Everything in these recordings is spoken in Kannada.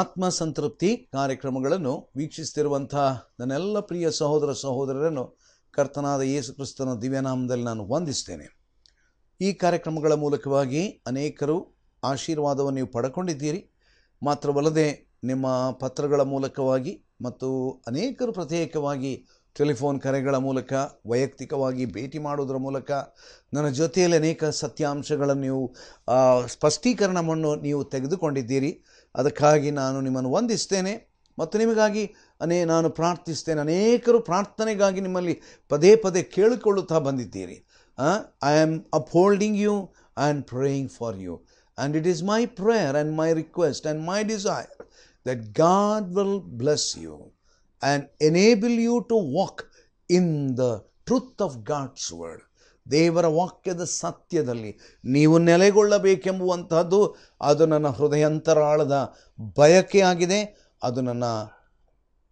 ಆತ್ಮ ಸಂತೃಪ್ತಿ ಕಾರ್ಯಕ್ರಮಗಳನ್ನು ವೀಕ್ಷಿಸ್ತಿರುವಂತಹ ನನ್ನೆಲ್ಲ ಪ್ರಿಯ ಸಹೋದರ ಸಹೋದರರನ್ನು ಕರ್ತನಾದ ಯೇಸು ಕ್ರಿಸ್ತನ ದಿವ್ಯನಾಮದಲ್ಲಿ ನಾನು ವಂದಿಸ್ತೇನೆ ಈ ಕಾರ್ಯಕ್ರಮಗಳ ಮೂಲಕವಾಗಿ ಅನೇಕರು ಆಶೀರ್ವಾದವನ್ನು ನೀವು ಪಡ್ಕೊಂಡಿದ್ದೀರಿ ಮಾತ್ರವಲ್ಲದೆ ನಿಮ್ಮ ಪತ್ರಗಳ ಮೂಲಕವಾಗಿ ಮತ್ತು ಅನೇಕರು ಪ್ರತ್ಯೇಕವಾಗಿ ಟೆಲಿಫೋನ್ ಕರೆಗಳ ಮೂಲಕ ವೈಯಕ್ತಿಕವಾಗಿ ಭೇಟಿ ಮಾಡುವುದರ ಮೂಲಕ ನನ್ನ ಜೊತೆಯಲ್ಲಿ ಅನೇಕ ಸತ್ಯಾಂಶಗಳನ್ನು ನೀವು ಸ್ಪಷ್ಟೀಕರಣವನ್ನು ನೀವು ತೆಗೆದುಕೊಂಡಿದ್ದೀರಿ ಅದಕ್ಕಾಗಿ ನಾನು ನಿಮ್ಮನ್ನು ವಂದಿಸ್ತೇನೆ ಮತ್ತು ನಿಮಗಾಗಿ ಅನೇ ನಾನು ಪ್ರಾರ್ಥಿಸ್ತೇನೆ ಅನೇಕರು ಪ್ರಾರ್ಥನೆಗಾಗಿ ನಿಮ್ಮಲ್ಲಿ ಪದೇ ಪದೇ ಕೇಳಿಕೊಳ್ಳುತ್ತಾ ಬಂದಿದ್ದೀರಿ I am upholding you and praying for you and it is my prayer and my request and my desire that God will bless you and enable you to walk in the truth of God's word ದೇವರ ವಾಕ್ಯದ ಸತ್ಯದಲ್ಲಿ ನೀವು ನೆಲೆಗೊಳ್ಳಬೇಕೆಂಬುವಂತಹದ್ದು ಅದು ನನ್ನ ಹೃದಯಾಂತರಾಳದ ಬಯಕೆಯಾಗಿದೆ ಅದು ನನ್ನ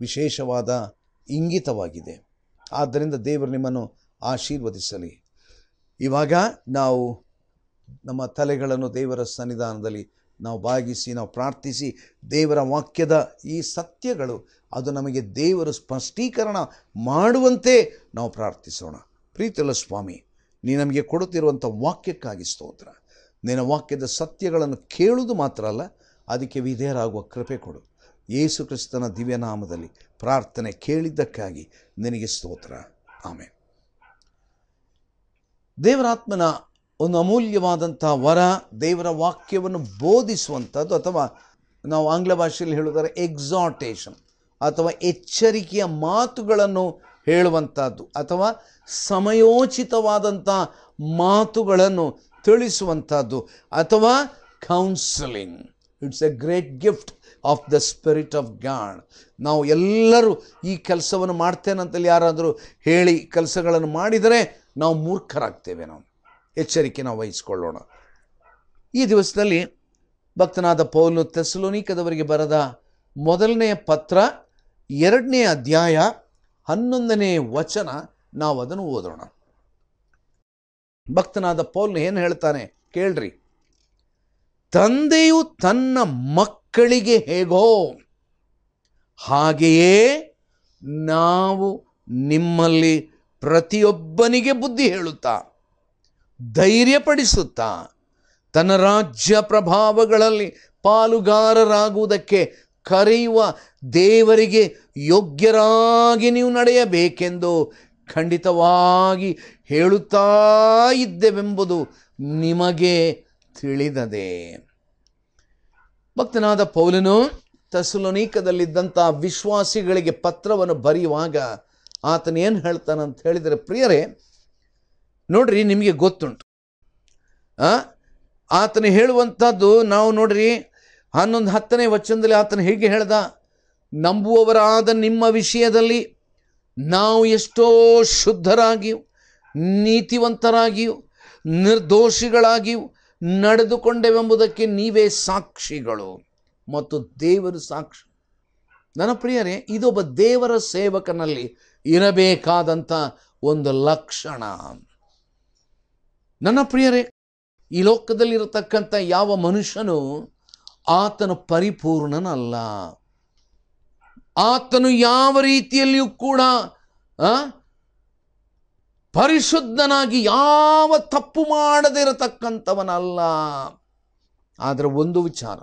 ವಿಶೇಷವಾದ ಇಂಗಿತವಾಗಿದೆ ಆದ್ದರಿಂದ ದೇವರು ನಿಮ್ಮನ್ನು ಆಶೀರ್ವದಿಸಲಿ ಇವಾಗ ನಾವು ನಮ್ಮ ತಲೆಗಳನ್ನು ದೇವರ ಸನ್ನಿಧಾನದಲ್ಲಿ ನಾವು ಬಾಗಿಸಿ ನಾವು ಪ್ರಾರ್ಥಿಸಿ ದೇವರ ವಾಕ್ಯದ ಈ ಸತ್ಯಗಳು ಅದು ನಮಗೆ ದೇವರು ಸ್ಪಷ್ಟೀಕರಣ ಮಾಡುವಂತೆ ನಾವು ಪ್ರಾರ್ಥಿಸೋಣ ಪ್ರೀತಿಲ ಸ್ವಾಮಿ ನೀ ನಮಗೆ ಕೊಡುತ್ತಿರುವಂಥ ವಾಕ್ಯಕ್ಕಾಗಿ ಸ್ತೋತ್ರ ನಿನ್ನ ವಾಕ್ಯದ ಸತ್ಯಗಳನ್ನು ಕೇಳುವುದು ಮಾತ್ರ ಅಲ್ಲ ಅದಕ್ಕೆ ವಿಧೇಯರಾಗುವ ಕೃಪೆ ಕೊಡು ಯೇಸು ಕ್ರಿಸ್ತನ ದಿವ್ಯನಾಮದಲ್ಲಿ ಪ್ರಾರ್ಥನೆ ಕೇಳಿದ್ದಕ್ಕಾಗಿ ನಿನಗೆ ಸ್ತೋತ್ರ ಆಮೇಲೆ ದೇವರಾತ್ಮನ ಒಂದು ಅಮೂಲ್ಯವಾದಂಥ ವರ ದೇವರ ವಾಕ್ಯವನ್ನು ಬೋಧಿಸುವಂಥದ್ದು ಅಥವಾ ನಾವು ಆಂಗ್ಲ ಭಾಷೆಯಲ್ಲಿ ಹೇಳುವುದರ ಎಕ್ಸಾಟೇಷನ್ ಅಥವಾ ಎಚ್ಚರಿಕೆಯ ಮಾತುಗಳನ್ನು ಹೇಳುವಂಥದ್ದು ಅಥವಾ ಸಮಯೋಚಿತವಾದಂಥ ಮಾತುಗಳನ್ನು ತಿಳಿಸುವಂಥದ್ದು ಅಥವಾ counselling it's a great gift of the spirit of God ನಾವು ಎಲ್ಲರೂ ಈ ಕೆಲಸವನ್ನು ಮಾಡ್ತೇನಂತಲ್ಲಿ ಯಾರಾದರೂ ಹೇಳಿ ಕೆಲಸಗಳನ್ನು ಮಾಡಿದರೆ ನಾವು ಮೂರ್ಖರಾಗ್ತೇವೆ ನಾವು ಎಚ್ಚರಿಕೆ ನಾವು ವಹಿಸ್ಕೊಳ್ಳೋಣ ಈ ದಿವಸದಲ್ಲಿ ಭಕ್ತನಾದ ಪೌಲು ತೆಸಲೋನಿಕದವರಿಗೆ ಬರದ ಮೊದಲನೆಯ ಪತ್ರ ಎರಡನೇ ಅಧ್ಯಾಯ ಹನ್ನೊಂದನೇ ವಚನ ನಾವು ಅದನ್ನು ಓದೋಣ ಭಕ್ತನಾದ ಪೌಲ್ ಏನು ಹೇಳ್ತಾನೆ ಕೇಳ್ರಿ ತಂದೆಯು ತನ್ನ ಮಕ್ಕಳಿಗೆ ಹೇಗೋ ಹಾಗೆಯೇ ನಾವು ನಿಮ್ಮಲ್ಲಿ ಪ್ರತಿಯೊಬ್ಬನಿಗೆ ಬುದ್ಧಿ ಹೇಳುತ್ತಾ ಧೈರ್ಯಪಡಿಸುತ್ತಾ ತನ್ನ ರಾಜ್ಯ ಪ್ರಭಾವಗಳಲ್ಲಿ ಪಾಲುಗಾರರಾಗುವುದಕ್ಕೆ ಕರೆಯುವ ದೇವರಿಗೆ ಯೋಗ್ಯರಾಗಿ ನೀವು ನಡೆಯಬೇಕೆಂದು ಖಂಡಿತವಾಗಿ ಹೇಳುತ್ತಾ ಇದ್ದೆವೆಂಬುದು ನಿಮಗೆ ತಿಳಿದದೆ ಭಕ್ತನಾದ ಪೌಲನು ತಸುಲನೀಕದಲ್ಲಿದ್ದಂಥ ವಿಶ್ವಾಸಿಗಳಿಗೆ ಪತ್ರವನ್ನು ಬರೆಯುವಾಗ ಆತನೇನು ಹೇಳ್ತಾನಂತ ಹೇಳಿದರೆ ಪ್ರಿಯರೇ ನೋಡ್ರಿ ನಿಮಗೆ ಗೊತ್ತುಂಟು ಆತನು ಹೇಳುವಂಥದ್ದು ನಾವು ನೋಡ್ರಿ ಹನ್ನೊಂದು ಹತ್ತನೇ ವಚನದಲ್ಲಿ ಆತನು ಹೇಗೆ ಹೇಳ್ದ ನಂಬುವವರಾದ ನಿಮ್ಮ ವಿಷಯದಲ್ಲಿ ನಾವು ಎಷ್ಟೋ ಶುದ್ಧರಾಗಿಯೂ ನೀತಿವಂತರಾಗಿಯೂ ನಿರ್ದೋಷಿಗಳಾಗಿಯೂ ನಡೆದುಕೊಂಡೆವೆಂಬುದಕ್ಕೆ ನೀವೇ ಸಾಕ್ಷಿಗಳು ಮತ್ತು ದೇವರು ಸಾಕ್ಷಿ ನನ್ನ ಪ್ರಿಯರೇ ಇದೊಬ್ಬ ದೇವರ ಸೇವಕನಲ್ಲಿ ಇರಬೇಕಾದಂಥ ಒಂದು ಲಕ್ಷಣ ನನ್ನ ಪ್ರಿಯರೇ ಈ ಲೋಕದಲ್ಲಿರತಕ್ಕಂಥ ಯಾವ ಮನುಷ್ಯನೂ ಆತನು ಪರಿಪೂರ್ಣನಲ್ಲ ಆತನು ಯಾವ ರೀತಿಯಲ್ಲಿಯೂ ಕೂಡ ಪರಿಶುದ್ಧನಾಗಿ ಯಾವ ತಪ್ಪು ಮಾಡದಿರತಕ್ಕಂಥವನಲ್ಲ ಆದರೆ ಒಂದು ವಿಚಾರ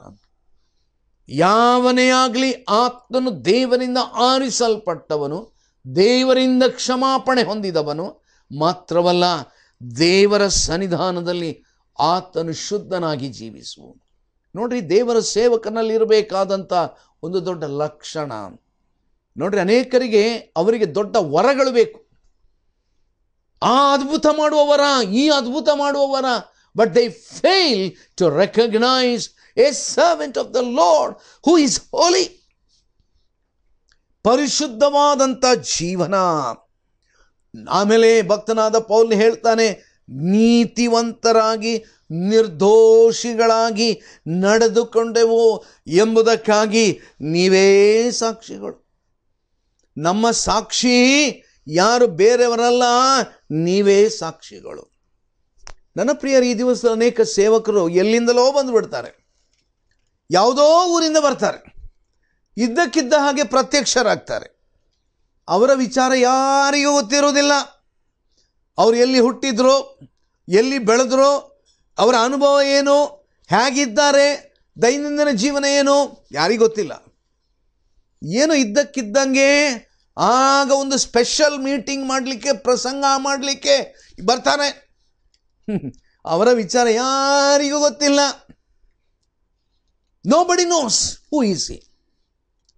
ಯಾವನೇ ಆಗಲಿ ಆತನು ದೇವರಿಂದ ಆರಿಸಲ್ಪಟ್ಟವನು ದೇವರಿಂದ ಕ್ಷಮಾಪಣೆ ಹೊಂದಿದವನು ಮಾತ್ರವಲ್ಲ ದೇವರ ಸನ್ನಿಧಾನದಲ್ಲಿ ಆತನು ಶುದ್ಧನಾಗಿ ಜೀವಿಸುವನು ನೋಡ್ರಿ ದೇವರ ಸೇವಕನಲ್ಲಿ ಇರಬೇಕಾದಂಥ ಒಂದು ದೊಡ್ಡ ಲಕ್ಷಣ ನೋಡ್ರಿ ಅನೇಕರಿಗೆ ಅವರಿಗೆ ದೊಡ್ಡ ವರಗಳು ಬೇಕು ಆ ಅದ್ಭುತ ಮಾಡುವವರ ಈ ಅದ್ಭುತ ಮಾಡುವವರ but they fail to recognise a servant of the Lord who is holy ಪರಿಶುದ್ಧವಾದಂಥ ಜೀವನ ಆಮೇಲೆ ಭಕ್ತನಾದ ಪೌಲ್ ಹೇಳ್ತಾನೆ ನೀತಿವಂತರಾಗಿ ನಿರ್ದೋಷಿಗಳಾಗಿ ನಡೆದುಕೊಂಡೆವು ಎಂಬುದಕ್ಕಾಗಿ ನೀವೇ ಸಾಕ್ಷಿಗಳು ನಮ್ಮ ಸಾಕ್ಷಿ ಯಾರು ಬೇರೆಯವರಲ್ಲ ನೀವೇ ಸಾಕ್ಷಿಗಳು ನನ್ನ ಪ್ರಿಯರು ಈ ದಿವಸ ಅನೇಕ ಸೇವಕರು ಎಲ್ಲಿಂದಲೋ ಬಂದು ಬಿಡ್ತಾರೆ ಯಾವುದೋ ಊರಿಂದ ಬರ್ತಾರೆ ಇದ್ದಕ್ಕಿದ್ದ ಹಾಗೆ ಪ್ರತ್ಯಕ್ಷರಾಗ್ತಾರೆ ಅವರ ವಿಚಾರ ಯಾರಿಗೂ ಗೊತ್ತಿರುವುದಿಲ್ಲ ಅವ್ರು ಎಲ್ಲಿ ಹುಟ್ಟಿದ್ರು ಎಲ್ಲಿ ಬೆಳೆದ್ರು ಅವರ ಅನುಭವ ಏನು ಹೇಗಿದ್ದಾರೆ ದೈನಂದಿನ ಜೀವನ ಏನು ಯಾರಿಗೂ ಗೊತ್ತಿಲ್ಲ ಏನು ಇದ್ದಕ್ಕಿದ್ದಂಗೆ ಆಗ ಒಂದು ಸ್ಪೆಷಲ್ ಮೀಟಿಂಗ್ ಮಾಡಲಿಕ್ಕೆ ಪ್ರಸಂಗ ಮಾಡಲಿಕ್ಕೆ ಬರ್ತಾರೆ ಅವರ ವಿಚಾರ ಯಾರಿಗೂ ಗೊತ್ತಿಲ್ಲ nobody knows who is he see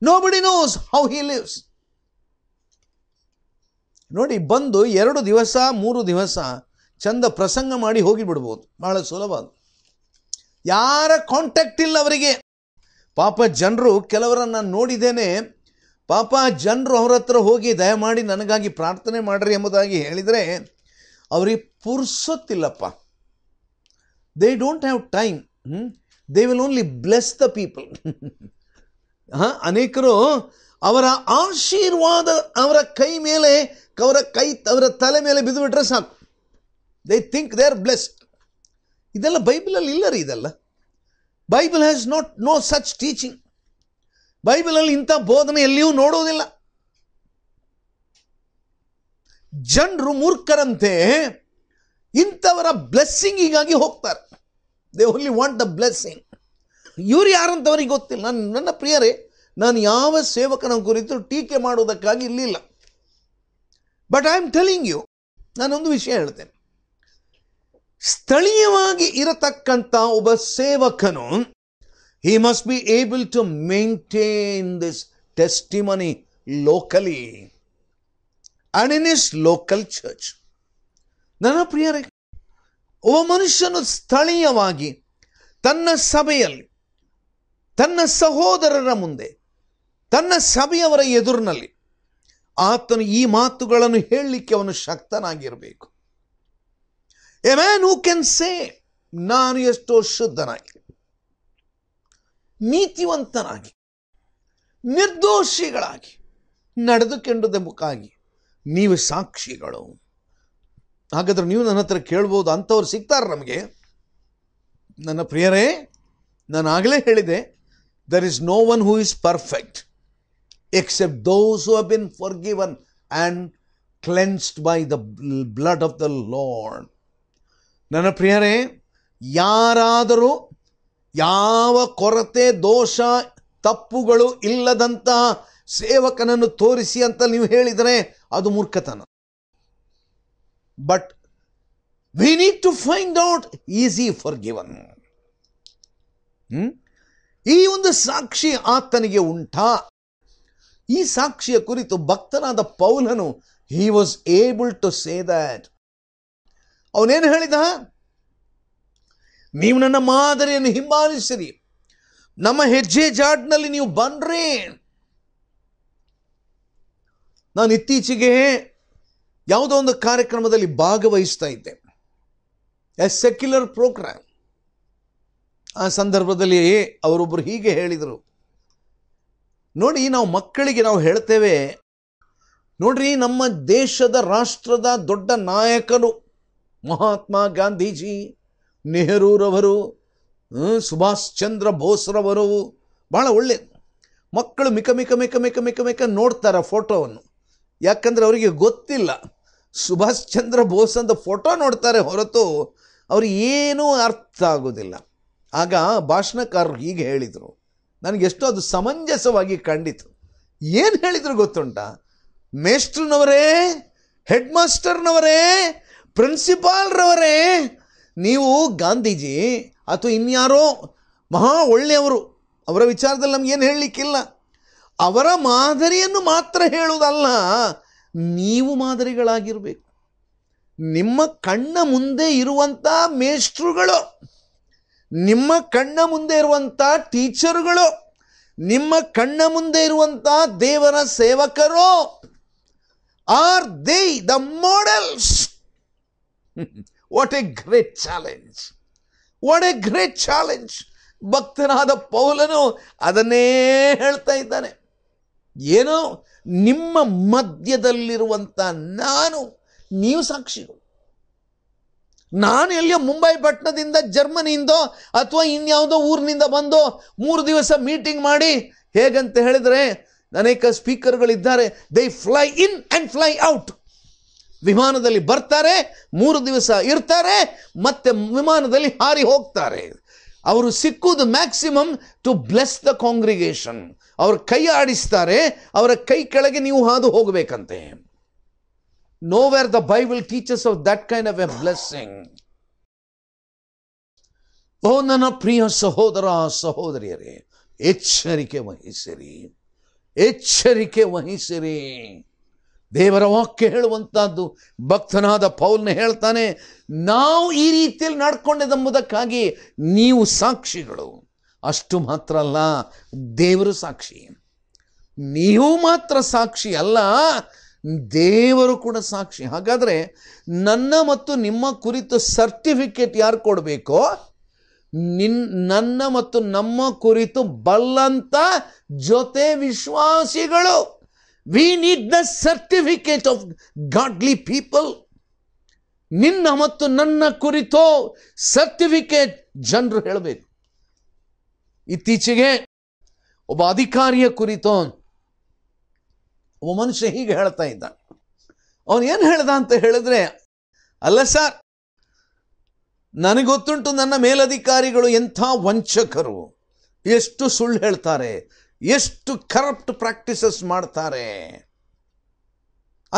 nobody knows how he lives ನೋಡಿ ಬಂದು ಎರಡು ದಿವಸ ಮೂರು ದಿವಸ ಚಂದ ಪ್ರಸಂಗ ಮಾಡಿ ಹೋಗಿಬಿಡ್ಬೋದು ಭಾಳ ಸುಲಭ ಯಾರ ಕಾಂಟ್ಯಾಕ್ಟ್ ಇಲ್ಲ ಅವರಿಗೆ ಪಾಪ ಜನರು ಕೆಲವರನ್ನು ನೋಡಿದ್ದೇನೆ ಪಾಪ ಜನರು ಅವ್ರ ಹತ್ರ ಹೋಗಿ ದಯಮಾಡಿ ನನಗಾಗಿ ಪ್ರಾರ್ಥನೆ ಮಾಡ್ರಿ ಎಂಬುದಾಗಿ ಹೇಳಿದರೆ ಅವರಿಗೆ ಪುರ್ಸೊತ್ತಿಲ್ಲಪ್ಪ they don't have time they will only bless the people ಹಾಂ ಅನೇಕರು ಅವರ ಆಶೀರ್ವಾದ ಅವರ ಕೈ ಮೇಲೆ ಅವರ ಕೈ ಅವರ ತಲೆ ಮೇಲೆ ಬಿದ್ದುಬಿಟ್ರೆ ಸಾಕು they think they are blessed ಇದೆಲ್ಲ ಬೈಬಲಲ್ಲಿ ಇಲ್ಲ ರೀ ಇದೆಲ್ಲ Bible has not no such teaching ಬೈಬಲಲ್ಲಿ ಇಂಥ ಬೋಧನೆ ಎಲ್ಲಿಯೂ ನೋಡೋದಿಲ್ಲ ಜನರು ಮೂರ್ಖರಂತೆ ಇಂಥವರ ಬ್ಲೆಸ್ಸಿಂಗಿಗಾಗಿ ಹೋಗ್ತಾರೆ they only want the blessing ಇವ್ರು ಯಾರಂತವರಿಗೆ ಗೊತ್ತಿಲ್ಲ ನಾನು ನನ್ನ ಪ್ರಿಯರೇ ನಾನು ಯಾವ ಸೇವಕನ ಕುರಿತು ಟೀಕೆ ಮಾಡುವುದಕ್ಕಾಗಿ ಇಲ್ಲಿಲ್ಲ but I am telling you ನಾನೊಂದು ವಿಷಯ ಹೇಳ್ತೇನೆ ಸ್ಥಳೀಯವಾಗಿ ಇರತಕ್ಕಂಥ ಒಬ್ಬ ಸೇವಕನು he must be able to maintain this testimony locally and in his local church ನನ್ನ ಪ್ರಿಯರೇ ಒಬ್ಬ ಮನುಷ್ಯನು ಸ್ಥಳೀಯವಾಗಿ ತನ್ನ ಸಭೆಯಲ್ಲಿ ತನ್ನ ಸಹೋದರರ ಮುಂದೆ ತನ್ನ ಸಭೆಯವರ ಎದುರಿನಲ್ಲಿ ಆತನು ಈ ಮಾತುಗಳನ್ನು ಹೇಳಲಿಕ್ಕೆ ಅವನು ಶಕ್ತನಾಗಿರಬೇಕು a man who can say ನಾನು ಎಷ್ಟೋ ಶುದ್ಧನಾಗಿ ನೀತಿವಂತನಾಗಿ ನಿರ್ದೋಷಿಗಳಾಗಿ ನಡೆದುಕೊಂಡುದಕ್ಕಾಗಿ ನೀವು ಸಾಕ್ಷಿಗಳು ಹಾಗಾದ್ರೆ ನೀವು ನನ್ನ ಹತ್ರ ಕೇಳ್ಬೋದು ಅಂಥವ್ರು ಸಿಗ್ತಾರೆ ನಮಗೆ ನನ್ನ ಪ್ರಿಯರೇ ನಾನು ಆಗಲೇ ಹೇಳಿದೆ there is no one who is perfect except those who have been forgiven and cleansed by the blood of the Lord ನನ್ನ ಪ್ರಿಯರೇ ಯಾರಾದರೂ ಯಾವ ಕೊರತೆ ದೋಷ ತಪ್ಪುಗಳು ಇಲ್ಲದಂತಹ ಸೇವಕನನ್ನು ತೋರಿಸಿ ಅಂತ ನೀವು ಹೇಳಿದರೆ ಅದು ಮೂರ್ಖತನ but we need to find out is he forgiven ಈ ಒಂದು ಸಾಕ್ಷಿ ಆತನಿಗೆ ಉಂಟಾ ಈ ಸಾಕ್ಷಿಯ ಕುರಿತು ಭಕ್ತನಾದ ಪೌಲನು he was able to say that ಅವನೇನು ಹೇಳಿದ ನೀವು ನನ್ನ ಮಾದರಿಯನ್ನು ಹಿಂಬಾಲಿಸಿರಿ ನಮ್ಮ ಹೆಜ್ಜೆ ಜಾಡ್ನಲ್ಲಿ ನೀವು ಬನ್ರಿ ನಾನು ಇತ್ತೀಚೆಗೆ ಯಾವುದೋ ಒಂದು ಕಾರ್ಯಕ್ರಮದಲ್ಲಿ ಭಾಗವಹಿಸ್ತಾ ಇದ್ದೆ ಎ ಸೆಕ್ಯುಲರ್ ಪ್ರೋಗ್ರಾಮ್ ಆ ಸಂದರ್ಭದಲ್ಲಿ ಅವರೊಬ್ಬರು ಹೀಗೆ ಹೇಳಿದರು ನೋಡಿ ನಾವು ಮಕ್ಕಳಿಗೆ ನಾವು ಹೇಳ್ತೇವೆ ನೋಡ್ರಿ ನಮ್ಮ ದೇಶದ ರಾಷ್ಟ್ರದ ದೊಡ್ಡ ನಾಯಕರು ಮಹಾತ್ಮ ಗಾಂಧೀಜಿ ನೆಹರೂರವರು ಸುಭಾಷ್ ಚಂದ್ರ ಬೋಸ್ರವರು ಭಾಳ ಒಳ್ಳೆಯದು ಮಕ್ಕಳು ಮಿಕ ಮಿಕ ಮಿಕ ಮಿಕ ಮಿಕ ಮಿಕ ನೋಡ್ತಾರೆ ಫೋಟೋವನ್ನು ಯಾಕಂದರೆ ಅವರಿಗೆ ಗೊತ್ತಿಲ್ಲ ಸುಭಾಷ್ ಚಂದ್ರ ಬೋಸ್ ಅಂತ ಫೋಟೋ ನೋಡ್ತಾರೆ ಹೊರತು ಅವ್ರಿಗೆ ಏನೂ ಅರ್ಥ ಆಗೋದಿಲ್ಲ ಆಗ ಭಾಷಣಕಾರರು ಹೀಗೆ ಹೇಳಿದರು ನನಗೆಷ್ಟೋ ಅದು ಸಮಂಜಸವಾಗಿ ಕಂಡಿತು ಏನು ಹೇಳಿದ್ರು ಗೊತ್ತುಂಟ ಮೇಷ್ಟ್ರನವರೇ ಹೆಡ್ ಮಾಸ್ಟರ್ನವರೇ ಪ್ರಿನ್ಸಿಪಾಲ್ರವರೇ ನೀವು ಗಾಂಧೀಜಿ ಅಥವಾ ಇನ್ಯಾರೋ ಮಹಾ ಒಳ್ಳೆಯವರು ಅವರ ವಿಚಾರದಲ್ಲಿ ನಮಗೇನು ಹೇಳಲಿಕ್ಕಿಲ್ಲ ಅವರ ಮಾದರಿಯನ್ನು ಮಾತ್ರ ಹೇಳುವುದಲ್ಲ ನೀವು ಮಾದರಿಗಳಾಗಿರಬೇಕು ನಿಮ್ಮ ಕಣ್ಣ ಮುಂದೆ ಇರುವಂಥ ಮೇಷ್ಟ್ರುಗಳು ನಿಮ್ಮ ಕಣ್ಣ ಮುಂದೆ ಇರುವಂಥ ಟೀಚರ್ಗಳು ನಿಮ್ಮ ಕಣ್ಣ ಮುಂದೆ ಇರುವಂಥ ದೇವರ ಸೇವಕರು are they the models what a great challenge what a great challenge ಭಕ್ತನಾದ ಪೌಲನು ಅದನ್ನೇ ಹೇಳ್ತಾ ಇದ್ದಾನೆ ಏನು ನಿಮ್ಮ ಮಧ್ಯದಲ್ಲಿರುವಂಥ ನಾನು ನೀವು ಸಾಕ್ಷಿಗಳು ನಾನು ಎಲ್ಲಿಯೋ ಮುಂಬೈ ಪಟ್ಟಣದಿಂದ ಜರ್ಮನಿಯಿಂದೋ ಅಥವಾ ಇನ್ಯಾವುದೋ ಊರಿನಿಂದ ಬಂದು ಮೂರು ದಿವಸ ಮೀಟಿಂಗ್ ಮಾಡಿ ಹೇಗಂತ ಹೇಳಿದರೆ ಅನೇಕ ಇದ್ದಾರೆ they fly in and fly out ವಿಮಾನದಲ್ಲಿ ಬರ್ತಾರೆ ಮೂರು ದಿವಸ ಇರ್ತಾರೆ ಮತ್ತೆ ವಿಮಾನದಲ್ಲಿ ಹಾರಿ ಹೋಗ್ತಾರೆ ಅವರು ಸಿಕ್ಕುವುದು maximum to bless the congregation ಅವ್ರ ಕೈ ಆಡಿಸ್ತಾರೆ ಅವರ ಕೈ ಕೆಳಗೆ ನೀವು ಹಾದು ಹೋಗಬೇಕಂತೆ no the the Bible teachers of kind kind a blessing ಓ ನನ್ನ ಪ್ರಿಯ ಸಹೋದರ ಸಹೋದರಿಯರೇ ಎಚ್ಚರಿಕೆ ವಹಿಸಿರಿ ಎಚ್ಚರಿಕೆ ವಹಿಸಿರಿ ದೇವರ ವಾಕ್ಯ ಹೇಳುವಂಥದ್ದು ಭಕ್ತನಾದ ಪೌಲ್ನ ಹೇಳ್ತಾನೆ ನಾವು ಈ ರೀತಿಯಲ್ಲಿ ನಡ್ಕೊಂಡಿದ್ದೆಂಬುದಕ್ಕಾಗಿ ನೀವು ಸಾಕ್ಷಿಗಳು ಅಷ್ಟು ಮಾತ್ರ ಅಲ್ಲ ದೇವರು ಸಾಕ್ಷಿ ನೀವು ಮಾತ್ರ ಸಾಕ್ಷಿ ಅಲ್ಲ ದೇವರು ಕೂಡ ಸಾಕ್ಷಿ ಹಾಗಾದರೆ ನನ್ನ ಮತ್ತು ನಿಮ್ಮ ಕುರಿತು ಸರ್ಟಿಫಿಕೇಟ್ ಯಾರು ಕೊಡಬೇಕೋ ನಿನ್ ನನ್ನ ಮತ್ತು ನಮ್ಮ ಕುರಿತು ಬಲ್ಲಂತ ಜೊತೆ ವಿಶ್ವಾಸಿಗಳು we need the certificate of godly people ನಿನ್ನ ಮತ್ತು ನನ್ನ ಕುರಿತು ಸರ್ಟಿಫಿಕೇಟ್ ಜನರು ಹೇಳಬೇಕು ಇತ್ತೀಚೆಗೆ ಒಬ್ಬ ಅಧಿಕಾರಿಯ ಕುರಿತು ಒಬ್ಬ ಮನುಷ್ಯ ಹೀಗೆ ಹೇಳ್ತಾ ಇದ್ದ ಅವನು ಏನು ಹೇಳ್ದ ಅಂತ ಹೇಳಿದ್ರೆ ಅಲ್ಲ ಸರ್ ನನಗೆ ಗೊತ್ತುಂಟು ನನ್ನ ಮೇಲಧಿಕಾರಿಗಳು ಎಂಥ ವಂಚಕರು ಎಷ್ಟು ಸುಳ್ಳು ಹೇಳ್ತಾರೆ ಎಷ್ಟು ಕರಪ್ಟ್ ಪ್ರಾಕ್ಟೀಸಸ್ ಮಾಡ್ತಾರೆ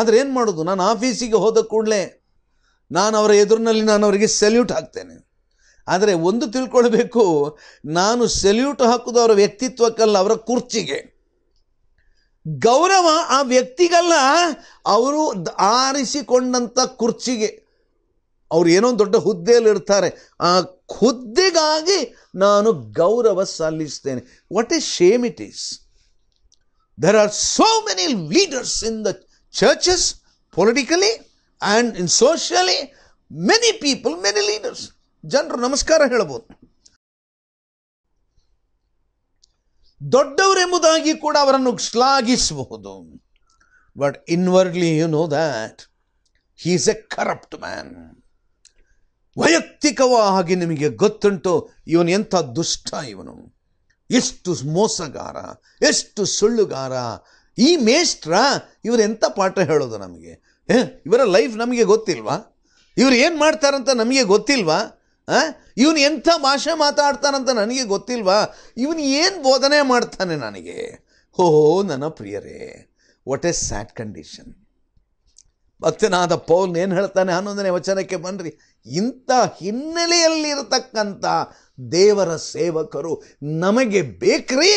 ಆದರೆ ಏನು ಮಾಡೋದು ನಾನು ಆಫೀಸಿಗೆ ಹೋದ ಕೂಡಲೇ ನಾನು ಅವರ ಎದುರಿನಲ್ಲಿ ನಾನು ಅವರಿಗೆ ಸೆಲ್ಯೂಟ್ ಹಾಕ್ತೇನೆ ಆದರೆ ಒಂದು ತಿಳ್ಕೊಳ್ಬೇಕು ನಾನು ಸೆಲ್ಯೂಟ್ ಹಾಕೋದು ಅವರ ವ್ಯಕ್ತಿತ್ವಕ್ಕಲ್ಲ ಅವರ ಕುರ್ಚಿಗೆ ಗೌರವ ಆ ವ್ಯಕ್ತಿಗೆಲ್ಲ ಅವರು ಆರಿಸಿಕೊಂಡಂಥ ಕುರ್ಚಿಗೆ ಅವ್ರು ಏನೋ ದೊಡ್ಡ ಹುದ್ದೆಯಲ್ಲಿ ಇರ್ತಾರೆ ಆ ಹುದ್ದೆಗಾಗಿ ನಾನು ಗೌರವ ಸಲ್ಲಿಸ್ತೇನೆ what a shame it is there are so many leaders in the churches politically and in socially many people many leaders ಜನರು ನಮಸ್ಕಾರ ಹೇಳ್ಬೋದು ದೊಡ್ಡವರೆಂಬುದಾಗಿ ಕೂಡ ಅವರನ್ನು ಶ್ಲಾಘಿಸಬಹುದು but inwardly you know that is a corrupt man ವೈಯಕ್ತಿಕವಾಗಿ ನಿಮಗೆ ಗೊತ್ತುಂಟು ಇವನು ಎಂಥ ದುಷ್ಟ ಇವನು ಎಷ್ಟು ಮೋಸಗಾರ ಎಷ್ಟು ಸುಳ್ಳುಗಾರ ಈ ಮೇಷ್ಟ್ರ ಇವರು ಎಂಥ ಪಾಠ ಹೇಳೋದು ನಮಗೆ ಇವರ ಲೈಫ್ ನಮಗೆ ಗೊತ್ತಿಲ್ವಾ ಇವರು ಏನು ಮಾಡ್ತಾರಂತ ನಮಗೆ ಗೊತ್ತಿಲ್ವಾ ಇವನು ಎಂಥ ಭಾಷೆ ಮಾತಾಡ್ತಾನಂತ ನನಗೆ ಗೊತ್ತಿಲ್ವಾ ಇವನು ಏನು ಬೋಧನೆ ಮಾಡ್ತಾನೆ ನನಗೆ ಹೋ ನನ್ನ ಪ್ರಿಯರೇ ವಾಟ್ ಎ ಸ್ಯಾಡ್ ಕಂಡೀಷನ್ ಭಕ್ತನಾದ ಪೌಲ್ ಏನು ಹೇಳ್ತಾನೆ ಹನ್ನೊಂದನೇ ವಚನಕ್ಕೆ ಬನ್ನಿರಿ ಇಂಥ ಹಿನ್ನೆಲೆಯಲ್ಲಿರತಕ್ಕಂಥ ದೇವರ ಸೇವಕರು ನಮಗೆ ಬೇಕ್ರಿ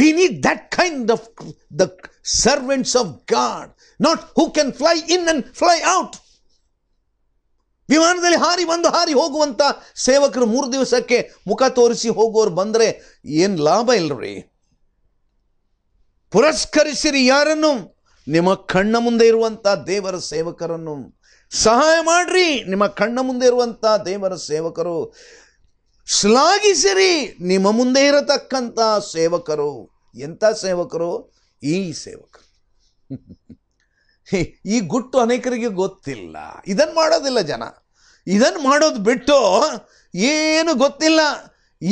we need that kind of the servants of God not who can fly in and fly out ವಿಮಾನದಲ್ಲಿ ಹಾರಿ ಬಂದು ಹಾರಿ ಹೋಗುವಂಥ ಸೇವಕರು ಮೂರು ದಿವಸಕ್ಕೆ ಮುಖ ತೋರಿಸಿ ಹೋಗೋರು ಬಂದರೆ ಏನು ಲಾಭ ಇಲ್ಲರಿ ಪುರಸ್ಕರಿಸಿರಿ ಯಾರನ್ನು ನಿಮ್ಮ ಕಣ್ಣ ಮುಂದೆ ಇರುವಂಥ ದೇವರ ಸೇವಕರನ್ನು ಸಹಾಯ ಮಾಡ್ರಿ ನಿಮ್ಮ ಕಣ್ಣ ಮುಂದೆ ಇರುವಂಥ ದೇವರ ಸೇವಕರು ಶ್ಲಾಘಿಸಿರಿ ನಿಮ್ಮ ಮುಂದೆ ಇರತಕ್ಕಂಥ ಸೇವಕರು ಎಂಥ ಸೇವಕರು ಈ ಸೇವಕರು ಈ ಗುಟ್ಟು ಅನೇಕರಿಗೆ ಗೊತ್ತಿಲ್ಲ ಇದನ್ನು ಮಾಡೋದಿಲ್ಲ ಜನ ಇದನ್ನು ಮಾಡೋದು ಬಿಟ್ಟು ಏನು ಗೊತ್ತಿಲ್ಲ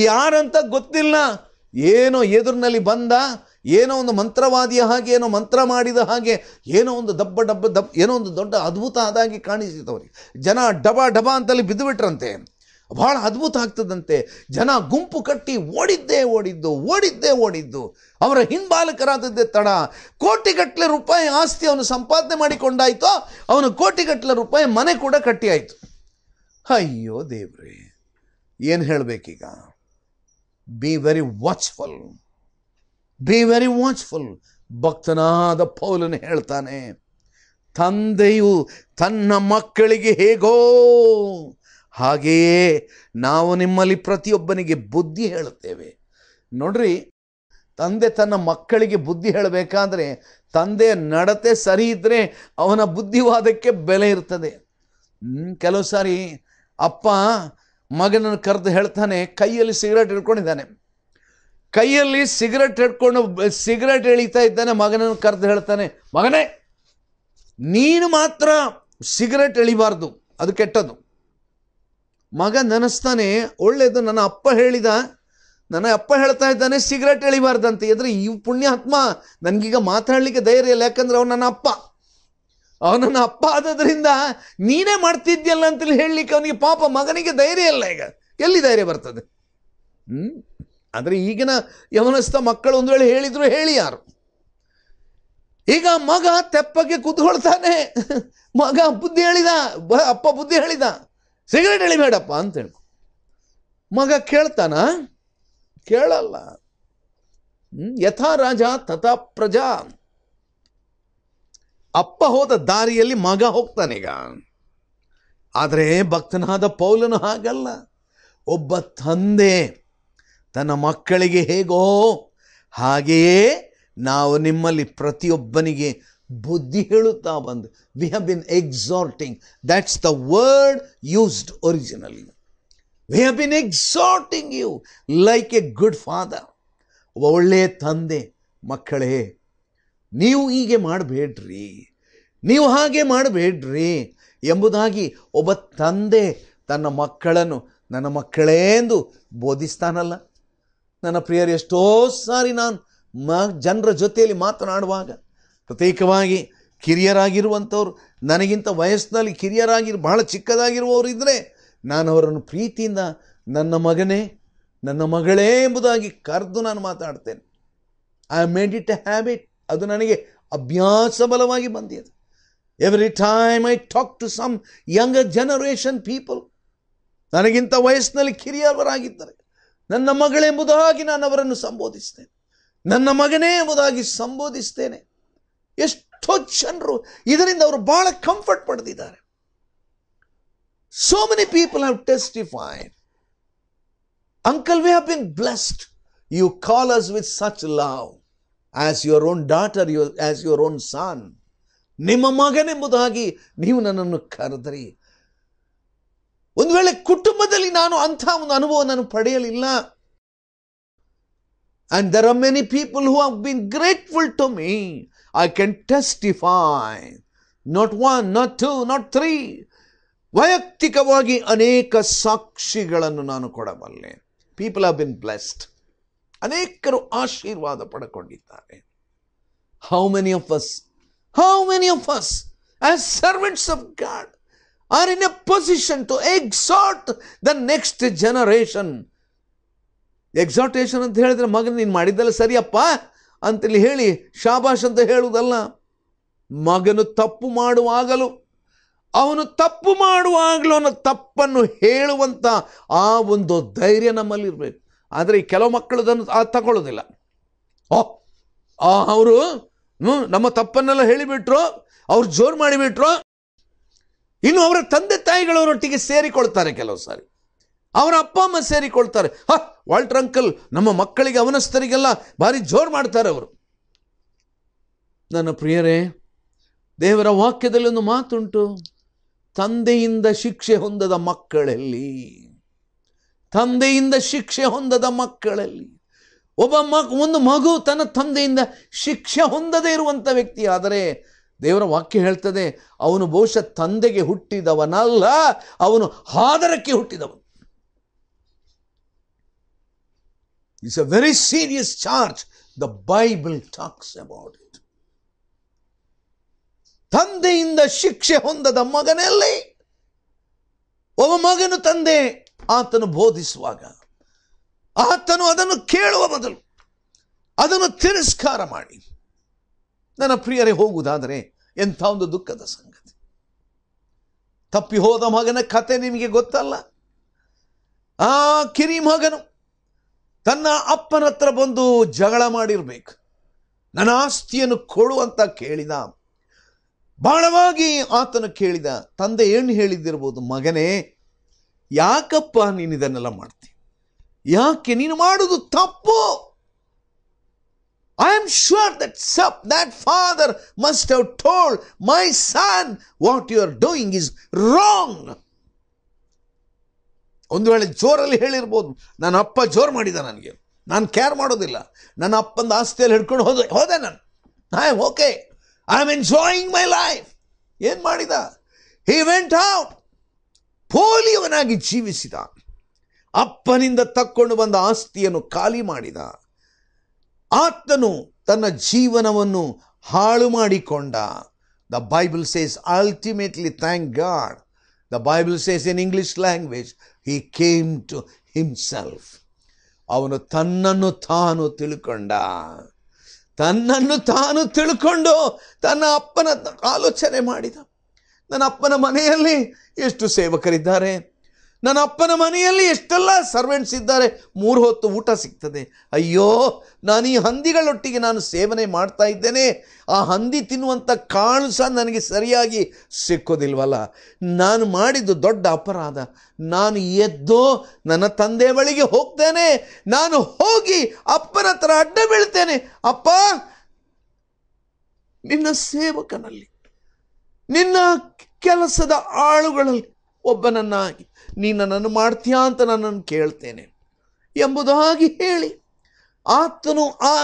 ಯಾರಂತ ಗೊತ್ತಿಲ್ಲ ಏನೋ ಎದುರಿನಲ್ಲಿ ಬಂದ ಏನೋ ಒಂದು ಮಂತ್ರವಾದಿಯ ಹಾಗೆ ಏನೋ ಮಂತ್ರ ಮಾಡಿದ ಹಾಗೆ ಏನೋ ಒಂದು ದಬ್ಬ ಡಬ್ಬ ದಬ್ ಏನೋ ಒಂದು ದೊಡ್ಡ ಅದ್ಭುತ ಆದಾಗಿ ಕಾಣಿಸಿತು ಜನ ಡಬಾ ಡಬಾ ಅಂತಲ್ಲಿ ಬಿದ್ದುಬಿಟ್ರಂತೆ ಭಾಳ ಅದ್ಭುತ ಆಗ್ತದಂತೆ ಜನ ಗುಂಪು ಕಟ್ಟಿ ಓಡಿದ್ದೇ ಓಡಿದ್ದು ಓಡಿದ್ದೇ ಓಡಿದ್ದು ಅವರ ಹಿಂಬಾಲಕರಾದದ್ದೇ ತಡ ಕೋಟಿಗಟ್ಟಲೆ ರೂಪಾಯಿ ಆಸ್ತಿ ಅವನು ಸಂಪಾದನೆ ಮಾಡಿಕೊಂಡಾಯಿತು ಅವನು ಕೋಟಿಗಟ್ಟಲೆ ರೂಪಾಯಿ ಮನೆ ಕೂಡ ಕಟ್ಟಿಯಾಯಿತು ಅಯ್ಯೋ ದೇವ್ರಿ ಏನು ಹೇಳಬೇಕೀಗ be very watchful be very watchful ಭಕ್ತನಾದ ಪೌಲನು ಹೇಳ್ತಾನೆ ತಂದೆಯು ತನ್ನ ಮಕ್ಕಳಿಗೆ ಹೇಗೋ ಹಾಗೆಯೇ ನಾವು ನಿಮ್ಮಲ್ಲಿ ಪ್ರತಿಯೊಬ್ಬನಿಗೆ ಬುದ್ಧಿ ಹೇಳುತ್ತೇವೆ ನೋಡ್ರಿ ತಂದೆ ತನ್ನ ಮಕ್ಕಳಿಗೆ ಬುದ್ಧಿ ಹೇಳಬೇಕಾದ್ರೆ ತಂದೆಯ ನಡತೆ ಸರಿ ಇದ್ದರೆ ಅವನ ಬುದ್ಧಿವಾದಕ್ಕೆ ಬೆಲೆ ಇರ್ತದೆ ಕೆಲವು ಸಾರಿ ಅಪ್ಪ ಮಗನನ್ನು ಕರೆದು ಹೇಳ್ತಾನೆ ಕೈಯಲ್ಲಿ ಸಿಗರೆಟ್ ಹಿಡ್ಕೊಂಡಿದ್ದಾನೆ ಕೈಯಲ್ಲಿ ಸಿಗರೆಟ್ ಹಿಡ್ಕೊಂಡು ಸಿಗರೇಟ್ ಎಳಿತಾ ಇದ್ದಾನೆ ಮಗನನ್ನು ಕರೆದು ಹೇಳ್ತಾನೆ ಮಗನೇ ನೀನು ಮಾತ್ರ ಸಿಗರೇಟ್ ಎಳಿಬಾರ್ದು ಅದು ಕೆಟ್ಟದ್ದು ಮಗ ನೆನೆಸ್ತಾನೆ ಒಳ್ಳೆಯದು ನನ್ನ ಅಪ್ಪ ಹೇಳಿದ ನನ್ನ ಅಪ್ಪ ಹೇಳ್ತಾ ಇದ್ದಾನೆ ಸಿಗರೇಟ್ ಎಳಿಬಾರ್ದಂತೆ ಅಂದರೆ ಈ ಪುಣ್ಯಾತ್ಮ ನನಗೀಗ ಮಾತಾಡಲಿಕ್ಕೆ ಧೈರ್ಯ ಇಲ್ಲ ಯಾಕಂದ್ರೆ ಅವ್ನು ನನ್ನ ಅಪ್ಪ ಅವನು ನನ್ನ ಅಪ್ಪ ಆದದ್ರಿಂದ ನೀನೇ ಮಾಡ್ತಿದ್ಯಲ್ಲ ಅಂತೇಳಿ ಹೇಳಲಿಕ್ಕೆ ಅವನಿಗೆ ಪಾಪ ಮಗನಿಗೆ ಧೈರ್ಯ ಇಲ್ಲ ಈಗ ಎಲ್ಲಿ ಧೈರ್ಯ ಬರ್ತದೆ ಹ್ಞೂ ಆದರೆ ಈಗಿನ ಯವನಸ್ಥ ಮಕ್ಕಳು ಒಂದು ವೇಳೆ ಹೇಳಿದ್ರು ಹೇಳಿ ಯಾರು ಈಗ ಮಗ ತೆಪ್ಪಗೆ ಕೂತ್ಕೊಳ್ತಾನೆ ಮಗ ಬುದ್ಧಿ ಹೇಳಿದ ಅಪ್ಪ ಬುದ್ಧಿ ಹೇಳಿದ ಸಿಗರೇಟ್ ಎಳಿಬೇಡಪ್ಪ ಅಂತೇಳಿ ಮಗ ಕೇಳ್ತಾನ ಕೇಳಲ್ಲ ಯಥಾ ರಾಜ ತಥಾ ಪ್ರಜಾ ಅಪ್ಪ ಹೋದ ದಾರಿಯಲ್ಲಿ ಮಗ ಹೋಗ್ತಾನೀಗ ಆದರೆ ಭಕ್ತನಾದ ಪೌಲನು ಹಾಗಲ್ಲ ಒಬ್ಬ ತಂದೆ ತನ್ನ ಮಕ್ಕಳಿಗೆ ಹೇಗೋ ಹಾಗೆಯೇ ನಾವು ನಿಮ್ಮಲ್ಲಿ ಪ್ರತಿಯೊಬ್ಬನಿಗೆ ಬುದ್ಧಿ ಹೇಳುತ್ತಾ ಬಂದು we have been exhorting that's the word used originally we have been exhorting you like a good father ಒಬ್ಬ ಒಳ್ಳೆಯ ತಂದೆ ಮಕ್ಕಳೇ ನೀವು ಹೀಗೆ ಮಾಡಬೇಡ್ರಿ ನೀವು ಹಾಗೆ ಮಾಡಬೇಡ್ರಿ ಎಂಬುದಾಗಿ ಒಬ್ಬ ತಂದೆ ತನ್ನ ಮಕ್ಕಳನ್ನು ನನ್ನ ಮಕ್ಕಳೇ ಎಂದು ಬೋಧಿಸ್ತಾನಲ್ಲ ನನ್ನ ಪ್ರಿಯರು ಎಷ್ಟೋ ಸಾರಿ ನಾನು ಮ ಜನರ ಜೊತೆಯಲ್ಲಿ ಮಾತನಾಡುವಾಗ ಪ್ರತ್ಯೇಕವಾಗಿ ಕಿರಿಯರಾಗಿರುವಂಥವ್ರು ನನಗಿಂತ ವಯಸ್ಸಿನಲ್ಲಿ ಕಿರಿಯರಾಗಿರು ಬಹಳ ಚಿಕ್ಕದಾಗಿರುವವರು ಇದ್ದರೆ ನಾನು ಅವರನ್ನು ಪ್ರೀತಿಯಿಂದ ನನ್ನ ಮಗನೇ ನನ್ನ ಮಗಳೇ ಎಂಬುದಾಗಿ ಕರೆದು ನಾನು ಮಾತಾಡ್ತೇನೆ I made it a habit ಅದು ನನಗೆ ಅಭ್ಯಾಸ ಬಲವಾಗಿ ಬಂದಿದೆ every time I talk to some younger generation people ನನಗಿಂತ ವಯಸ್ಸಿನಲ್ಲಿ ಕಿರಿಯರವರಾಗಿದ್ದಾರೆ ನನ್ನ ಮಗಳೆಂಬುದಾಗಿ ನಾನು ಅವರನ್ನು ಸಂಬೋಧಿಸ್ತೇನೆ ನನ್ನ ಮಗನೇ ಎಂಬುದಾಗಿ ಸಂಬೋಧಿಸ್ತೇನೆ ಎಷ್ಟೋ ಜನರು ಇದರಿಂದ ಅವರು ಬಹಳ ಕಂಫರ್ಟ್ ಪಡೆದಿದ್ದಾರೆ so many people have testified uncle we have been blessed you call us with such love as your own daughter you as your own son. ನಿಮ್ಮ ಮಗನೆಂಬುದಾಗಿ ನೀವು ನನ್ನನ್ನು ಕರೆದ್ರಿ ಒಂದು ವೇಳೆ ಕುಟುಂಬದಲ್ಲಿ ನಾನು ಅಂಥ ಒಂದು ಅನುಭವ ನಾನು ಪಡೆಯಲಿಲ್ಲ and there are many people who have been grateful to me I can testify not one not two not three ವೈಯಕ್ತಿಕವಾಗಿ ಅನೇಕ ಸಾಕ್ಷಿಗಳನ್ನು ನಾನು ಕೊಡಬಲ್ಲೆ ಪೀಪಲ್ ಹ್ಯಾವ್ ಬಿನ್ ಬ್ಲೆಸ್ಡ್ ಅನೇಕರು ಆಶೀರ್ವಾದ ಪಡ್ಕೊಂಡಿದ್ದಾರೆ how many of us how many of us as servants of God are in a position to exalt the next generation exaltation ಅಂತ ಹೇಳಿದ್ರೆ ಮಗನ ನೀನು ಮಾಡಿದ್ದಲ್ಲ ಸರಿಯಪ್ಪ ಅಂತೇಳಿ ಹೇಳಿ ಶಾಬಾಷ್ ಅಂತ ಹೇಳುವುದಲ್ಲ ಮಗನು ತಪ್ಪು ಮಾಡುವಾಗಲೂ ಅವನು ತಪ್ಪು ಮಾಡುವಾಗಲೂ ಅವನ ತಪ್ಪನ್ನು ಹೇಳುವಂಥ ಆ ಒಂದು ಧೈರ್ಯ ನಮ್ಮಲ್ಲಿರಬೇಕು ಆದರೆ ಈ ಕೆಲವು ಮಕ್ಕಳು ಅದನ್ನು ತಗೊಳ್ಳೋದಿಲ್ಲ ಓ ಅವರು ನಮ್ಮ ತಪ್ಪನ್ನೆಲ್ಲ ಹೇಳಿಬಿಟ್ರು ಅವ್ರು ಜೋರು ಮಾಡಿಬಿಟ್ರು ಇನ್ನು ಅವರ ತಂದೆ ತಾಯಿಗಳವರೊಟ್ಟಿಗೆ ಸೇರಿಕೊಳ್ತಾರೆ ಕೆಲವು ಸಾರಿ ಅವರ ಅಪ್ಪ ಅಮ್ಮ ಸೇರಿಕೊಳ್ತಾರೆ ಹ ವಾಲ್ಟರ್ ಅಂಕಲ್ ನಮ್ಮ ಮಕ್ಕಳಿಗೆ ಅವನಸ್ಥರಿಗೆಲ್ಲ ಭಾರಿ ಜೋರು ಮಾಡ್ತಾರೆ ಅವರು ನನ್ನ ಪ್ರಿಯರೇ ದೇವರ ವಾಕ್ಯದಲ್ಲಿ ಒಂದು ಮಾತುಂಟು ತಂದೆಯಿಂದ ಶಿಕ್ಷೆ ಹೊಂದದ ಮಕ್ಕಳಲ್ಲಿ ತಂದೆಯಿಂದ ಶಿಕ್ಷೆ ಹೊಂದದ ಮಕ್ಕಳಲ್ಲಿ ಒಬ್ಬ ಮಗು ಒಂದು ಮಗು ತನ್ನ ತಂದೆಯಿಂದ ಶಿಕ್ಷೆ ಹೊಂದದೇ ಇರುವಂಥ ವ್ಯಕ್ತಿ ಆದರೆ ದೇವರ ವಾಕ್ಯ ಹೇಳ್ತದೆ ಅವನು ಬಹುಶಃ ತಂದೆಗೆ ಹುಟ್ಟಿದವನಲ್ಲ ಅವನು ಹಾದರಕ್ಕೆ ಹುಟ್ಟಿದವನು It's a very serious charge The Bible talks about it ತಂದೆಯಿಂದ ಶಿಕ್ಷೆ ಹೊಂದದ ಮಗನಲ್ಲಿ ಒಬ್ಬ ಮಗನು ತಂದೆ ಆತನು ಬೋಧಿಸುವಾಗ ಆತನು ಅದನ್ನು ಕೇಳುವ ಬದಲು ಅದನ್ನು ತಿರಸ್ಕಾರ ಮಾಡಿ ನನ್ನ ಪ್ರಿಯರೇ ಹೋಗುವುದಾದರೆ ಎಂಥ ಒಂದು ದುಃಖದ ಸಂಗತಿ ತಪ್ಪಿ ಹೋದ ಮಗನ ಕತೆ ನಿಮಗೆ ಗೊತ್ತಲ್ಲ ಆ ಕಿರಿ ಮಗನು ತನ್ನ ಅಪ್ಪನ ಹತ್ರ ಬಂದು ಜಗಳ ಮಾಡಿರ್ಬೇಕು ನನ್ನ ಆಸ್ತಿಯನ್ನು ಕೊಡು ಅಂತ ಕೇಳಿದ ಬಹಳವಾಗಿ ಆತನ ಕೇಳಿದ ತಂದೆ ಏನು ಹೇಳಿದ್ದಿರ್ಬೋದು ಮಗನೇ ಯಾಕಪ್ಪ ನೀನು ಇದನ್ನೆಲ್ಲ ಮಾಡ್ತೀನಿ ಯಾಕೆ ನೀನು ಮಾಡುವುದು ತಪ್ಪು ಐ ಆಮ್ ಶ್ಯೂರ್ ದಟ್ ಸಪ್ that father must have told my son what you are doing is wrong ಒಂದು ವೇಳೆ ಜೋರಲ್ಲಿ ಹೇಳಿರ್ಬೋದು ನನ್ನ ಅಪ್ಪ ಜೋರು ಮಾಡಿದ ನನಗೆ ನಾನು ಕೇರ್ ಮಾಡೋದಿಲ್ಲ ನನ್ನ ಅಪ್ಪಂದು ಆಸ್ತಿಯಲ್ಲಿ ಹಿಡ್ಕೊಂಡು ಹೋದೆ ಹೋದೆ ನಾನು I okay I am enjoying my life ಏನು ಮಾಡಿದ ಹಿ ವೆಂಟ್ ಔಟ್ ಪೋಲಿಯವನಾಗಿ ಜೀವಿಸಿದ ಅಪ್ಪನಿಂದ ತಕ್ಕೊಂಡು ಬಂದ ಆಸ್ತಿಯನ್ನು ಖಾಲಿ ಮಾಡಿದ ಆತನು ತನ್ನ ಜೀವನವನ್ನು ಹಾಳು ಮಾಡಿಕೊಂಡ the Bible says ultimately thank God the Bible says in English language he came to himself ಅವನು ತನ್ನನ್ನು ತಾನು ತಿಳ್ಕೊಂಡ ತನ್ನನ್ನು ತಾನು ತಿಳ್ಕೊಂಡು ತನ್ನ ಅಪ್ಪನ ಆಲೋಚನೆ ಮಾಡಿದ ನನ್ನ ಅಪ್ಪನ ಮನೆಯಲ್ಲಿ ಎಷ್ಟು ಸೇವಕರಿದ್ದಾರೆ ನನ್ನ ಅಪ್ಪನ ಮನೆಯಲ್ಲಿ ಎಷ್ಟೆಲ್ಲ ಸರ್ವೆಂಟ್ಸ್ ಇದ್ದಾರೆ ಮೂರು ಹೊತ್ತು ಊಟ ಸಿಗ್ತದೆ ಅಯ್ಯೋ ನಾನು ಈ ಹಂದಿಗಳೊಟ್ಟಿಗೆ ನಾನು ಸೇವನೆ ಮಾಡ್ತಾ ಇದ್ದೇನೆ ಆ ಹಂದಿ ತಿನ್ನುವಂಥ ಕಾಳು ಸಹ ನನಗೆ ಸರಿಯಾಗಿ ಸಿಕ್ಕೋದಿಲ್ವಲ್ಲ ನಾನು ಮಾಡಿದ್ದು ದೊಡ್ಡ ಅಪರಾಧ ನಾನು ಎದ್ದು ನನ್ನ ತಂದೆ ಬಳಿಗೆ ಹೋಗ್ತೇನೆ ನಾನು ಹೋಗಿ ಅಪ್ಪನ ಹತ್ರ ಅಡ್ಡ ಬೀಳ್ತೇನೆ ಅಪ್ಪ ನಿನ್ನ ಸೇವಕನಲ್ಲಿ ನಿನ್ನ ಕೆಲಸದ ಆಳುಗಳಲ್ಲಿ ಒಬ್ಬನನ್ನಾಗಿ ನೀ ನನ್ನನ್ನು ಮಾಡ್ತೀಯಾ ಅಂತ ನನ್ನನ್ನು ಕೇಳ್ತೇನೆ ಎಂಬುದಾಗಿ ಹೇಳಿ ಆತನು ಆ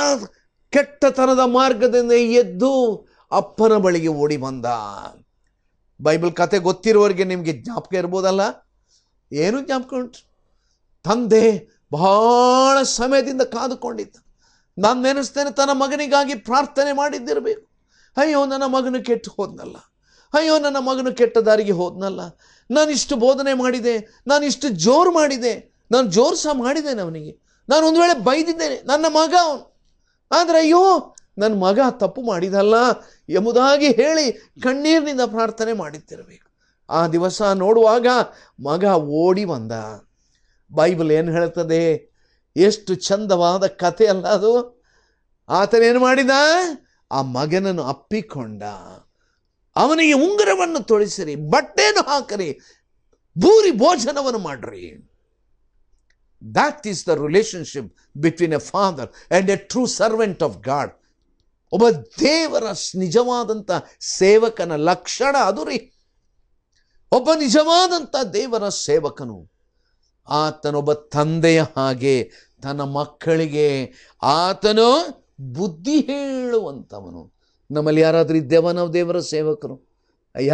ಕೆಟ್ಟತನದ ಮಾರ್ಗದಿಂದ ಎದ್ದು ಅಪ್ಪನ ಬಳಿಗೆ ಓಡಿ ಬಂದ ಬೈಬಲ್ ಕತೆ ಗೊತ್ತಿರುವವರಿಗೆ ನಿಮಗೆ ಜ್ಞಾಪಕ ಇರ್ಬೋದಲ್ಲ ಏನು ಜ್ಞಾಪಕ ಉಂಟು ತಂದೆ ಬಹಳ ಸಮಯದಿಂದ ಕಾದುಕೊಂಡಿದ್ದ ನಾನು ನೆನೆಸ್ತೇನೆ ತನ್ನ ಮಗನಿಗಾಗಿ ಪ್ರಾರ್ಥನೆ ಮಾಡಿದ್ದಿರಬೇಕು ಅಯ್ಯೋ ನನ್ನ ಮಗನು ಕೆಟ್ಟು ಹೋದ್ನಲ್ಲ ಅಯ್ಯೋ ನನ್ನ ಮಗನು ಕೆಟ್ಟ ದಾರಿಗೆ ಹೋದ್ನಲ್ಲ ನಾನಿಷ್ಟು ಬೋಧನೆ ಮಾಡಿದೆ ನಾನಿಷ್ಟು ಜೋರು ಮಾಡಿದೆ ನಾನು ಜೋರು ಸಹ ಮಾಡಿದ್ದೇನೆ ಅವನಿಗೆ ನಾನು ಒಂದು ವೇಳೆ ಬೈದಿದ್ದೇನೆ ನನ್ನ ಮಗ ಅವನು ಆದರೆ ಅಯ್ಯೋ ನನ್ನ ಮಗ ತಪ್ಪು ಮಾಡಿದಲ್ಲ ಎಂಬುದಾಗಿ ಹೇಳಿ ಕಣ್ಣೀರಿನಿಂದ ಪ್ರಾರ್ಥನೆ ಮಾಡುತ್ತಿರಬೇಕು ಆ ದಿವಸ ನೋಡುವಾಗ ಮಗ ಓಡಿ ಬಂದ ಬೈಬಲ್ ಏನು ಹೇಳ್ತದೆ ಎಷ್ಟು ಚಂದವಾದ ಕಥೆ ಅಲ್ಲ ಅದು ಆತನೇನು ಮಾಡಿದ ಆ ಮಗನನ್ನು ಅಪ್ಪಿಕೊಂಡ ಅವನಿಗೆ ಉಂಗುರವನ್ನು ತೊಳಿಸಿರಿ ಬಟ್ಟೆಯನ್ನು ಹಾಕಿರಿ ಭೂರಿ ಭೋಜನವನ್ನು ಮಾಡ್ರಿ that is the relationship between a father and a true servant of God ಒಬ್ಬ ದೇವರ ನಿಜವಾದಂಥ ಸೇವಕನ ಲಕ್ಷಣ ಅದು ರೀ ಒಬ್ಬ ನಿಜವಾದಂಥ ದೇವರ ಸೇವಕನು ಆತನೊಬ್ಬ ತಂದೆಯ ಹಾಗೆ ತನ್ನ ಮಕ್ಕಳಿಗೆ ಆತನು ಬುದ್ಧಿ ಹೇಳುವಂಥವನು ನಮ್ಮಲ್ಲಿ ಯಾರಾದರೂ ಇದ್ದೇವ ನಾವು ದೇವರ ಸೇವಕರು ಅಯ್ಯ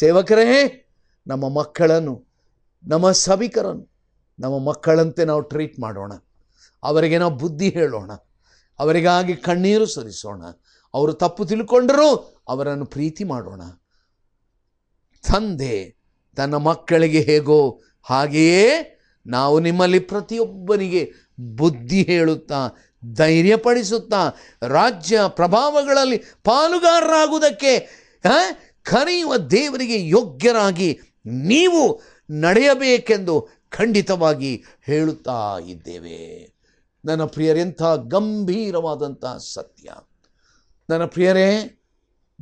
ಸೇವಕರೇ ನಮ್ಮ ಮಕ್ಕಳನ್ನು ನಮ್ಮ ಸಭಿಕರನ್ನು ನಮ್ಮ ಮಕ್ಕಳಂತೆ ನಾವು ಟ್ರೀಟ್ ಮಾಡೋಣ ಅವರಿಗೆ ನಾವು ಬುದ್ಧಿ ಹೇಳೋಣ ಅವರಿಗಾಗಿ ಕಣ್ಣೀರು ಸರಿಸೋಣ ಅವರು ತಪ್ಪು ತಿಳ್ಕೊಂಡರೂ ಅವರನ್ನು ಪ್ರೀತಿ ಮಾಡೋಣ ತಂದೆ ತನ್ನ ಮಕ್ಕಳಿಗೆ ಹೇಗೋ ಹಾಗೆಯೇ ನಾವು ನಿಮ್ಮಲ್ಲಿ ಪ್ರತಿಯೊಬ್ಬನಿಗೆ ಬುದ್ಧಿ ಹೇಳುತ್ತಾ ಧೈರ್ಯಪಡಿಸುತ್ತಾ ರಾಜ್ಯ ಪ್ರಭಾವಗಳಲ್ಲಿ ಪಾಲುಗಾರರಾಗುವುದಕ್ಕೆ ಕರೆಯುವ ದೇವರಿಗೆ ಯೋಗ್ಯರಾಗಿ ನೀವು ನಡೆಯಬೇಕೆಂದು ಖಂಡಿತವಾಗಿ ಹೇಳುತ್ತಾ ಇದ್ದೇವೆ ನನ್ನ ಪ್ರಿಯರೆಂಥ ಗಂಭೀರವಾದಂಥ ಸತ್ಯ ನನ್ನ ಪ್ರಿಯರೇ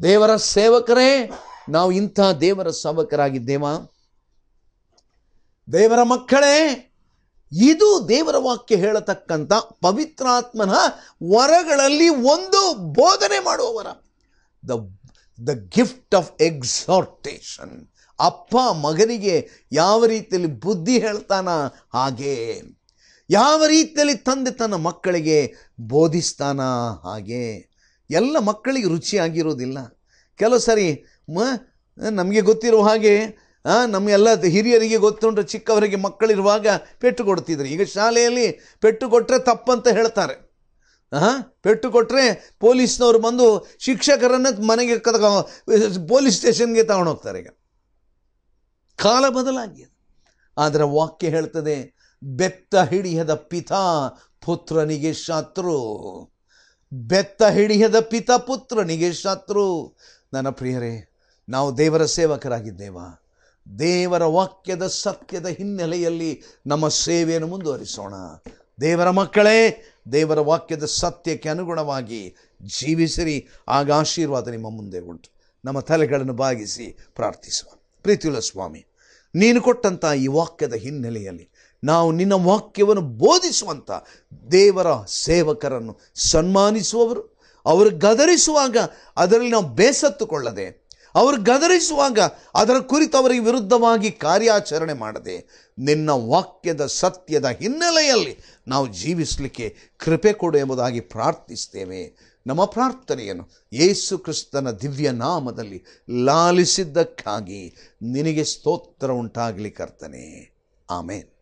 ದೇವರ ಸೇವಕರೇ ನಾವು ಇಂಥ ದೇವರ ಸೇವಕರಾಗಿದ್ದೇವಾ ದೇವರ ಮಕ್ಕಳೇ ಇದು ದೇವರ ವಾಕ್ಯ ಹೇಳತಕ್ಕಂಥ ಪವಿತ್ರಾತ್ಮನ ವರಗಳಲ್ಲಿ ಒಂದು ಬೋಧನೆ ಮಾಡುವ ವರ the the gift of exhortation ಅಪ್ಪ ಮಗನಿಗೆ ಯಾವ ರೀತಿಯಲ್ಲಿ ಬುದ್ಧಿ ಹೇಳ್ತಾನ ಹಾಗೆ ಯಾವ ರೀತಿಯಲ್ಲಿ ತಂದೆ ತನ್ನ ಮಕ್ಕಳಿಗೆ ಬೋಧಿಸ್ತಾನ ಹಾಗೆ ಎಲ್ಲ ಮಕ್ಕಳಿಗೆ ರುಚಿಯಾಗಿರೋದಿಲ್ಲ ಕೆಲವು ಸರಿ ಮ ನಮಗೆ ಗೊತ್ತಿರುವ ಹಾಗೆ ನಮ್ಮ ಎಲ್ಲ ಹಿರಿಯರಿಗೆ ಗೊತ್ತುಂಟು ಚಿಕ್ಕವರಿಗೆ ಮಕ್ಕಳಿರುವಾಗ ಪೆಟ್ಟು ಕೊಡ್ತಿದ್ರು ಈಗ ಶಾಲೆಯಲ್ಲಿ ಪೆಟ್ಟು ಕೊಟ್ಟರೆ ತಪ್ಪಂತ ಹೇಳ್ತಾರೆ ಹಾಂ ಪೆಟ್ಟು ಕೊಟ್ಟರೆ ಪೊಲೀಸ್ನವರು ಬಂದು ಶಿಕ್ಷಕರನ್ನು ಮನೆಗೆ ಕದ ಪೊಲೀಸ್ ಸ್ಟೇಷನ್ಗೆ ತಗೊಂಡೋಗ್ತಾರೆ ಈಗ ಕಾಲ ಬದಲಾಗಿದೆ ಆದರೆ ವಾಕ್ಯ ಹೇಳ್ತದೆ ಬೆತ್ತ ಹಿಡಿಯದ ಪಿತ ಪುತ್ರನಿಗೆ ಶತ್ರು ಬೆತ್ತ ಹಿಡಿಯದ ಪಿತ ಪುತ್ರನಿಗೆ ಶತ್ರು ನನ್ನ ಪ್ರಿಯರೇ ನಾವು ದೇವರ ಸೇವಕರಾಗಿದ್ದೇವಾ ದೇವರ ವಾಕ್ಯದ ಸತ್ಯದ ಹಿನ್ನೆಲೆಯಲ್ಲಿ ನಮ್ಮ ಸೇವೆಯನ್ನು ಮುಂದುವರಿಸೋಣ ದೇವರ ಮಕ್ಕಳೇ ದೇವರ ವಾಕ್ಯದ ಸತ್ಯಕ್ಕೆ ಅನುಗುಣವಾಗಿ ಜೀವಿಸಿರಿ ಆಗ ಆಶೀರ್ವಾದ ನಿಮ್ಮ ಮುಂದೆ ಉಂಟು ನಮ್ಮ ತಲೆಗಳನ್ನು ಬಾಗಿಸಿ ಪ್ರಾರ್ಥಿಸುವ ಪ್ರೀತಿಯುಲ ಸ್ವಾಮಿ ನೀನು ಕೊಟ್ಟಂಥ ಈ ವಾಕ್ಯದ ಹಿನ್ನೆಲೆಯಲ್ಲಿ ನಾವು ನಿನ್ನ ವಾಕ್ಯವನ್ನು ಬೋಧಿಸುವಂಥ ದೇವರ ಸೇವಕರನ್ನು ಸನ್ಮಾನಿಸುವವರು ಅವರು ಗದರಿಸುವಾಗ ಅದರಲ್ಲಿ ನಾವು ಬೇಸತ್ತುಕೊಳ್ಳದೆ ಅವರು ಗದರಿಸುವಾಗ ಅದರ ಕುರಿತು ಅವರಿಗೆ ವಿರುದ್ಧವಾಗಿ ಕಾರ್ಯಾಚರಣೆ ಮಾಡದೆ ನಿನ್ನ ವಾಕ್ಯದ ಸತ್ಯದ ಹಿನ್ನೆಲೆಯಲ್ಲಿ ನಾವು ಜೀವಿಸಲಿಕ್ಕೆ ಕೃಪೆ ಕೊಡು ಎಂಬುದಾಗಿ ಪ್ರಾರ್ಥಿಸ್ತೇವೆ ನಮ್ಮ ಪ್ರಾರ್ಥನೆಯನ್ನು ಯೇಸು ಕ್ರಿಸ್ತನ ದಿವ್ಯ ನಾಮದಲ್ಲಿ ಲಾಲಿಸಿದ್ದಕ್ಕಾಗಿ ನಿನಗೆ ಸ್ತೋತ್ರ ಉಂಟಾಗಲಿ ಕರ್ತನೆ ಆಮೇಲೆ